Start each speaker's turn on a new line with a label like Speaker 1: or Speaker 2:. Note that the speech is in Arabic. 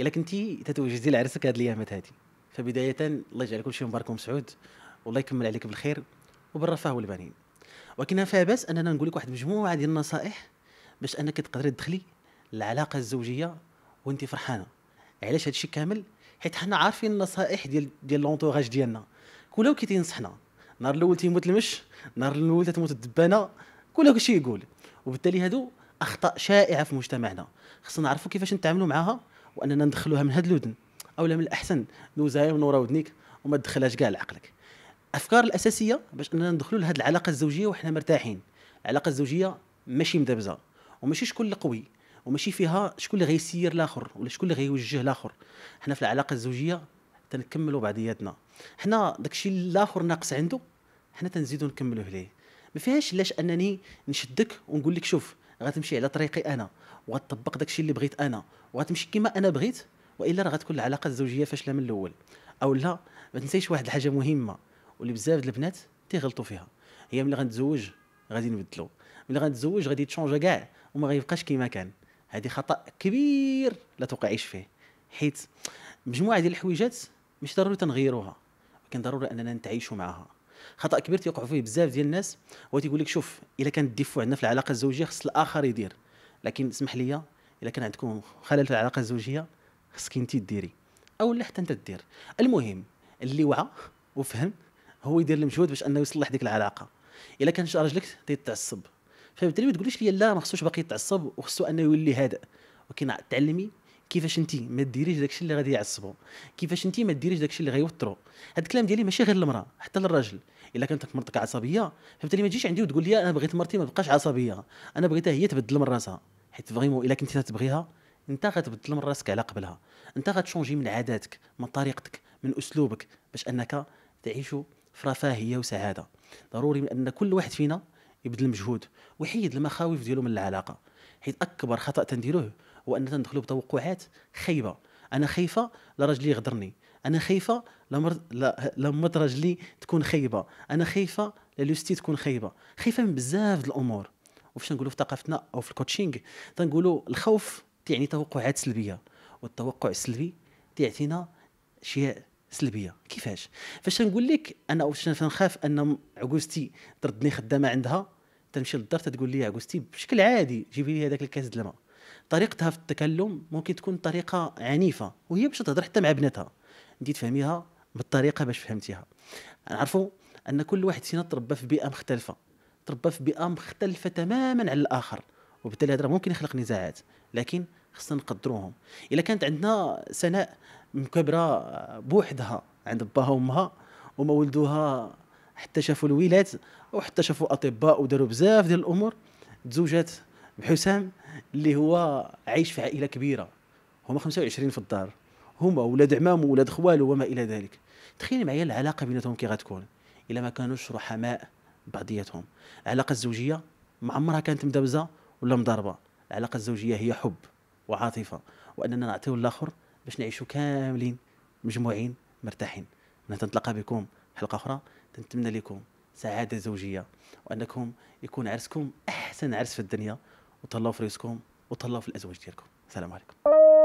Speaker 1: الا كنتي تتوجدي لعرسك هذه الايامات هذه فبدايه الله يجعل كل شيء مبارك ومسعود والله يكمل عليك بالخير وبالرفاه والبنين ولكن فيها باس اننا نقول لك واحد مجموعه ديال النصائح باش انك تقدري تدخلي العلاقه الزوجيه وانت فرحانه علاش هادشي كامل حيت حنا عارفين النصائح ديال ديال لونتوراج ديالنا كلو كي تينصحنا نهار الاول تيموت المش نهار الاول تتموت الدبانه كل شيء يقول وبالتالي هادو اخطاء شائعه في مجتمعنا خصنا نعرفوا كيفاش نتعاملوا معها واننا ندخلوها من هاد الودن او من الاحسن دوزها من ورا ودنيك وما تدخلهاش كاع لعقلك الافكار الاساسيه باش اننا ندخلوا لهاد العلاقه الزوجيه وحنا مرتاحين العلاقه الزوجيه ماشي مدبزه وماشي شكون اللي قوي وماشي فيها شكون اللي غيسير الاخر ولا شكون اللي غيوجه الاخر حنا في العلاقه الزوجيه تنكملوا بعضياتنا حنا داكشي الاخر ناقص عنده حنا تنزيدو نكملوه ليه ما فيهاش لاش انني نشدك ونقول لك شوف غتمشي على طريقي انا وغتطبق داكشي اللي بغيت انا وغتمشي كما انا بغيت والا راه غتكون العلاقه الزوجيه فاشله من الاول او لا ما تنسيش واحد الحاجه مهمه واللي بزاف البنات تيغلطوا فيها هي ملي غنتزوج غادي نبدلو ملي غنتزوج غادي تشونجا كاع وما غيبقاش كيما كان هذه خطا كبير لا توقعيش فيه حيت مجموعه ديال الحويجات مش ضروري تنغيروها ولكن ضروري اننا نتعايشوا معها خطا كبير تيوقعوا فيه بزاف ديال الناس هو تيقول لك شوف الا كان الديفو عندنا في العلاقه الزوجيه خص الاخر يدير لكن اسمح لي الا كان عندكم خلل في العلاقه الزوجيه خصك انت ديري او حتى انت دير المهم اللي وعى وفهم هو يدير المجهود باش انه يصلح ديك العلاقه الا كان راجلك تيتعصب فبالتالي ما تقوليش لي لا ما خصوش باقي يتعصب وخصو انه يولي هادئ ولكن تعلمي كيفاش انت ما ديريش داكشي اللي غادي يعصبو كيفاش انت ما ديريش داكشي اللي غيوترو هاد الكلام ديالي ماشي غير للمراه حتى للراجل الا كانت مرتك عصبيه فهمتني ما تجيش عندي وتقول لي انا بغيت مرتي ما تبقاش عصبيه انا بغيتها هي تبدل من راسها حيت فريمون الا كنتي تبغيها انت غتبدل من راسك على قبلها انت غتشونجي من عاداتك من طريقتك من اسلوبك باش انك تعيش في رفاهيه وسعاده ضروري ان كل واحد فينا يبذل مجهود ويحيد المخاوف ديالو من العلاقه حيت اكبر خطا تنديروه هو ان تندخلوا بتوقعات خايبه انا خايفه لا راجلي يغدرني انا خايفه لمرض لمرض راجلي تكون خايبه انا خايفه لا لوستي تكون خايبه خايفه من بزاف الامور وفاش نقولوا في ثقافتنا او في الكوتشينغ تنقولوا الخوف تيعني توقعات سلبيه والتوقع السلبي تيعطينا اشياء سلبيه كيفاش فاش نقول لك انا واش نخاف ان عقوستي تردني خدامه عندها تمشي للدار تقول لي عقوستي بشكل عادي جيبي لي هذاك الكاس د الماء طريقتها في التكلم ممكن تكون طريقه عنيفه وهي باش تهضر حتى مع بناتها انت تفهميها بالطريقه باش فهمتيها نعرفوا ان كل واحد فينا تربى في بيئه مختلفه تربى في بيئه مختلفه تماما على الاخر وبالتالي هذا ممكن يخلق نزاعات لكن خصنا نقدروهم اذا كانت عندنا سناء مكبره بوحدها عند باها وامها وما ولدوها حتى شافوا الولاد وحتى شافوا اطباء وداروا بزاف ديال الامور تزوجات حسام اللي هو عايش في عائله كبيره هما 25 في الدار هما ولاد عمامو ولاد خوالو وما الى ذلك تخيل معايا العلاقه بيناتهم كي غتكون الا ما كانوش رحماء بعضياتهم العلاقه الزوجيه ما عمرها كانت مدبزه ولا مضاربه العلاقه الزوجيه هي حب وعاطفه واننا نعطيو الاخر باش نعيشوا كاملين مجموعين مرتاحين انا تنتلقى بكم حلقه اخرى تنتمنى لكم سعاده زوجيه وانكم يكون عرسكم احسن عرس في الدنيا وتهلاو في رزقكم وتهلاو في الازواج ديالكم السلام عليكم